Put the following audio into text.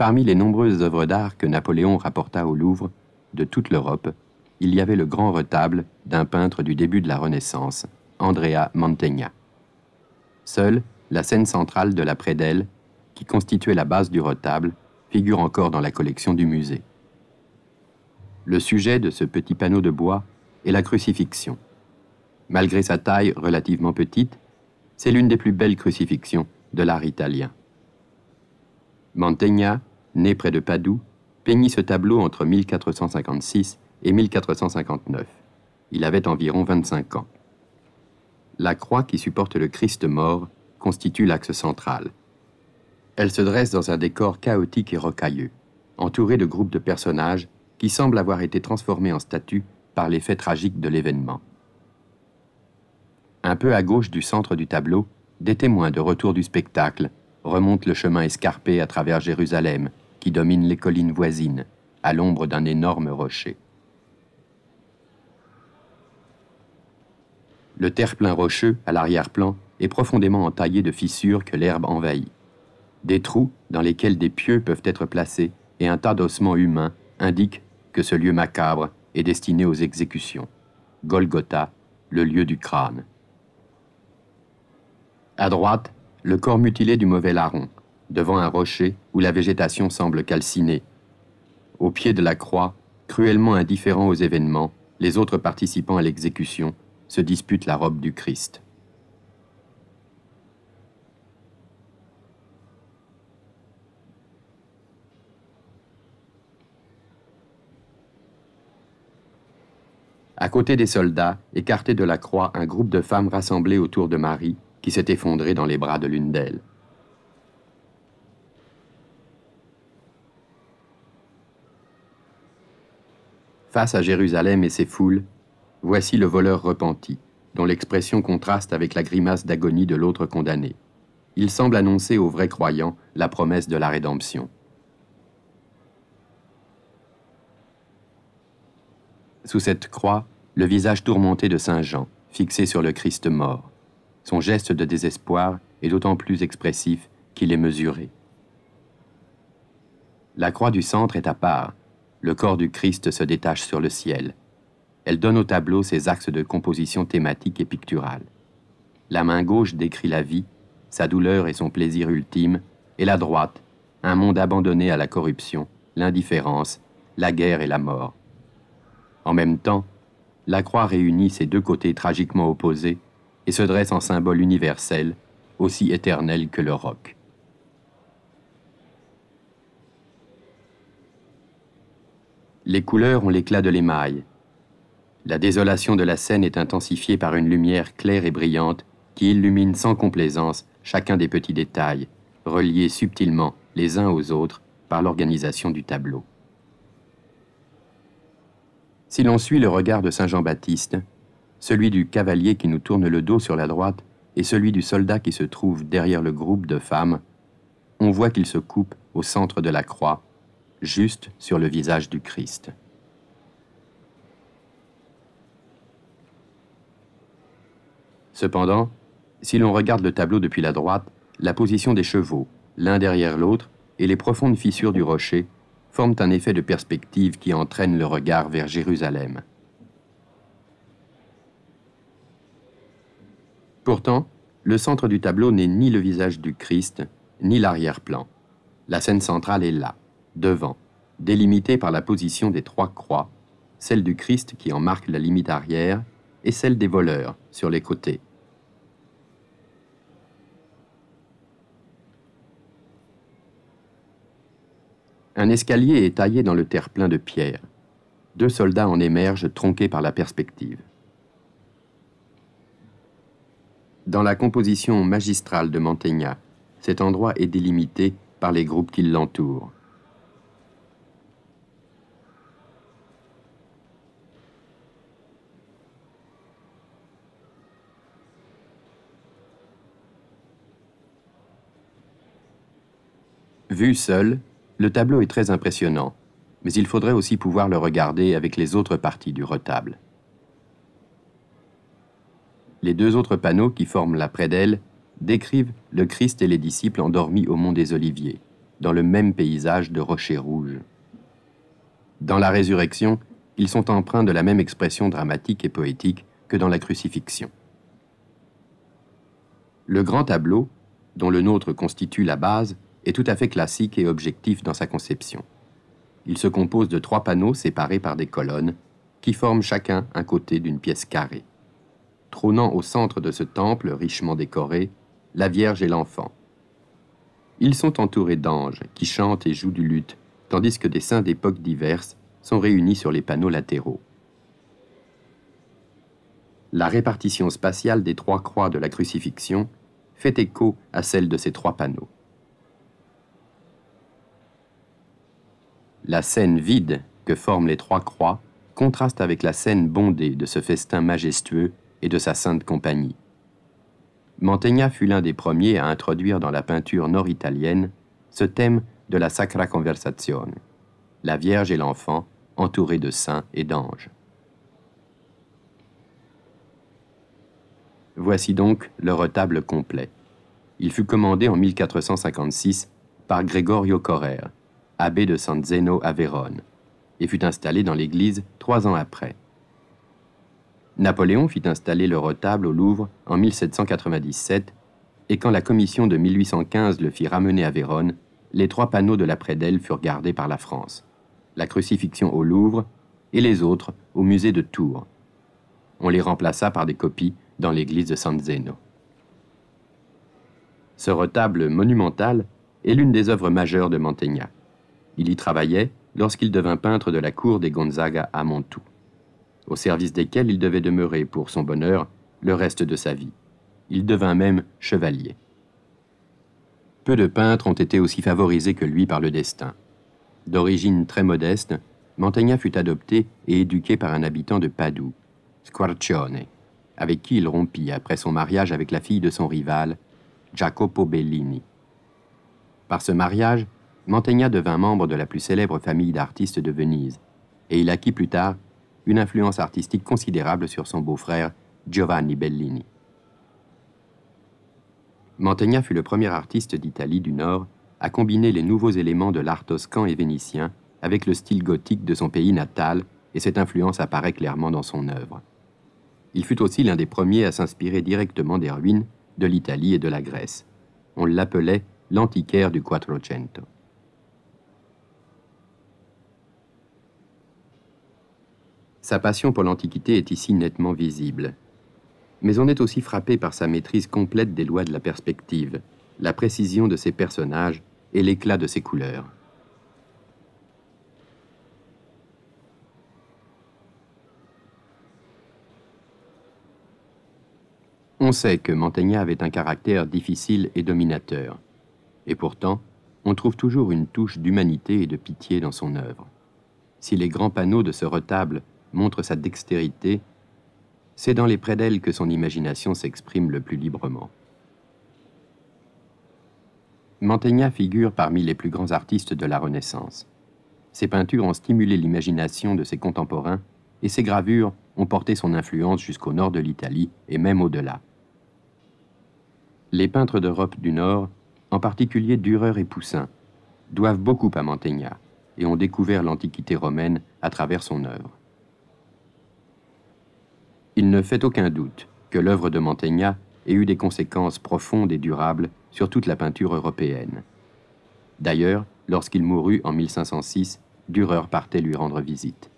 Parmi les nombreuses œuvres d'art que Napoléon rapporta au Louvre, de toute l'Europe, il y avait le grand retable d'un peintre du début de la Renaissance, Andrea Mantegna. Seule, la scène centrale de la prédelle, qui constituait la base du retable, figure encore dans la collection du musée. Le sujet de ce petit panneau de bois est la crucifixion. Malgré sa taille relativement petite, c'est l'une des plus belles crucifixions de l'art italien. Mantegna né près de Padoue, peignit ce tableau entre 1456 et 1459. Il avait environ 25 ans. La croix qui supporte le Christ mort constitue l'axe central. Elle se dresse dans un décor chaotique et rocailleux, entouré de groupes de personnages qui semblent avoir été transformés en statues par l'effet tragique de l'événement. Un peu à gauche du centre du tableau, des témoins de retour du spectacle remonte le chemin escarpé à travers Jérusalem, qui domine les collines voisines, à l'ombre d'un énorme rocher. Le terre-plein rocheux, à l'arrière-plan, est profondément entaillé de fissures que l'herbe envahit. Des trous dans lesquels des pieux peuvent être placés et un tas d'ossements humains indiquent que ce lieu macabre est destiné aux exécutions. Golgotha, le lieu du crâne. À droite, le corps mutilé du mauvais larron, devant un rocher où la végétation semble calcinée. Au pied de la croix, cruellement indifférent aux événements, les autres participants à l'exécution se disputent la robe du Christ. À côté des soldats, écartés de la croix, un groupe de femmes rassemblées autour de Marie qui s'est effondré dans les bras de l'une d'elles. Face à Jérusalem et ses foules, voici le voleur repenti, dont l'expression contraste avec la grimace d'agonie de l'autre condamné. Il semble annoncer aux vrais croyants la promesse de la rédemption. Sous cette croix, le visage tourmenté de Saint Jean, fixé sur le Christ mort. Son geste de désespoir est d'autant plus expressif qu'il est mesuré. La croix du centre est à part. Le corps du Christ se détache sur le ciel. Elle donne au tableau ses axes de composition thématique et picturale. La main gauche décrit la vie, sa douleur et son plaisir ultime, et la droite, un monde abandonné à la corruption, l'indifférence, la guerre et la mort. En même temps, la croix réunit ses deux côtés tragiquement opposés et se dresse en symbole universel, aussi éternel que le roc. Les couleurs ont l'éclat de l'émail. La désolation de la scène est intensifiée par une lumière claire et brillante qui illumine sans complaisance chacun des petits détails, reliés subtilement les uns aux autres par l'organisation du tableau. Si l'on suit le regard de Saint Jean-Baptiste, celui du cavalier qui nous tourne le dos sur la droite et celui du soldat qui se trouve derrière le groupe de femmes, on voit qu'il se coupe au centre de la croix, juste sur le visage du Christ. Cependant, si l'on regarde le tableau depuis la droite, la position des chevaux, l'un derrière l'autre, et les profondes fissures du rocher forment un effet de perspective qui entraîne le regard vers Jérusalem. Pourtant, le centre du tableau n'est ni le visage du Christ, ni l'arrière-plan. La scène centrale est là, devant, délimitée par la position des trois croix, celle du Christ qui en marque la limite arrière et celle des voleurs sur les côtés. Un escalier est taillé dans le terre-plein de pierre. Deux soldats en émergent tronqués par la perspective. Dans la composition magistrale de Mantegna, cet endroit est délimité par les groupes qui l'entourent. Vu seul, le tableau est très impressionnant, mais il faudrait aussi pouvoir le regarder avec les autres parties du retable. Les deux autres panneaux qui forment la d'elle décrivent le Christ et les disciples endormis au mont des Oliviers, dans le même paysage de rochers rouges. Dans la résurrection, ils sont empreints de la même expression dramatique et poétique que dans la crucifixion. Le grand tableau, dont le nôtre constitue la base, est tout à fait classique et objectif dans sa conception. Il se compose de trois panneaux séparés par des colonnes, qui forment chacun un côté d'une pièce carrée trônant au centre de ce temple richement décoré, la Vierge et l'enfant. Ils sont entourés d'anges qui chantent et jouent du luth, tandis que des saints d'époques diverses sont réunis sur les panneaux latéraux. La répartition spatiale des trois croix de la crucifixion fait écho à celle de ces trois panneaux. La scène vide que forment les trois croix contraste avec la scène bondée de ce festin majestueux et de sa sainte compagnie. Mantegna fut l'un des premiers à introduire dans la peinture nord-italienne ce thème de la Sacra Conversazione, la Vierge et l'enfant entourés de saints et d'anges. Voici donc le retable complet. Il fut commandé en 1456 par Gregorio Correr, abbé de San Zeno à Vérone, et fut installé dans l'église trois ans après. Napoléon fit installer le retable au Louvre en 1797, et quand la commission de 1815 le fit ramener à Vérone, les trois panneaux de la prédelle furent gardés par la France, la crucifixion au Louvre et les autres au musée de Tours. On les remplaça par des copies dans l'église de San Zeno. Ce retable monumental est l'une des œuvres majeures de Mantegna. Il y travaillait lorsqu'il devint peintre de la cour des Gonzaga à Montoux au service desquels il devait demeurer pour son bonheur le reste de sa vie. Il devint même chevalier. Peu de peintres ont été aussi favorisés que lui par le destin. D'origine très modeste, Mantegna fut adopté et éduqué par un habitant de Padoue, Squarcione, avec qui il rompit après son mariage avec la fille de son rival, Jacopo Bellini. Par ce mariage, Mantegna devint membre de la plus célèbre famille d'artistes de Venise, et il acquit plus tard une influence artistique considérable sur son beau-frère Giovanni Bellini. Mantegna fut le premier artiste d'Italie du Nord à combiner les nouveaux éléments de l'art toscan et vénitien avec le style gothique de son pays natal et cette influence apparaît clairement dans son œuvre. Il fut aussi l'un des premiers à s'inspirer directement des ruines de l'Italie et de la Grèce. On l'appelait l'antiquaire du Quattrocento. Sa passion pour l'Antiquité est ici nettement visible. Mais on est aussi frappé par sa maîtrise complète des lois de la perspective, la précision de ses personnages et l'éclat de ses couleurs. On sait que Mantegna avait un caractère difficile et dominateur. Et pourtant, on trouve toujours une touche d'humanité et de pitié dans son œuvre. Si les grands panneaux de ce retable montre sa dextérité, c'est dans les près d'elle que son imagination s'exprime le plus librement. Mantegna figure parmi les plus grands artistes de la Renaissance. Ses peintures ont stimulé l'imagination de ses contemporains et ses gravures ont porté son influence jusqu'au nord de l'Italie et même au-delà. Les peintres d'Europe du Nord, en particulier Dürer et Poussin, doivent beaucoup à Mantegna et ont découvert l'Antiquité romaine à travers son œuvre. Il ne fait aucun doute que l'œuvre de Mantegna ait eu des conséquences profondes et durables sur toute la peinture européenne. D'ailleurs, lorsqu'il mourut en 1506, Dürer partait lui rendre visite.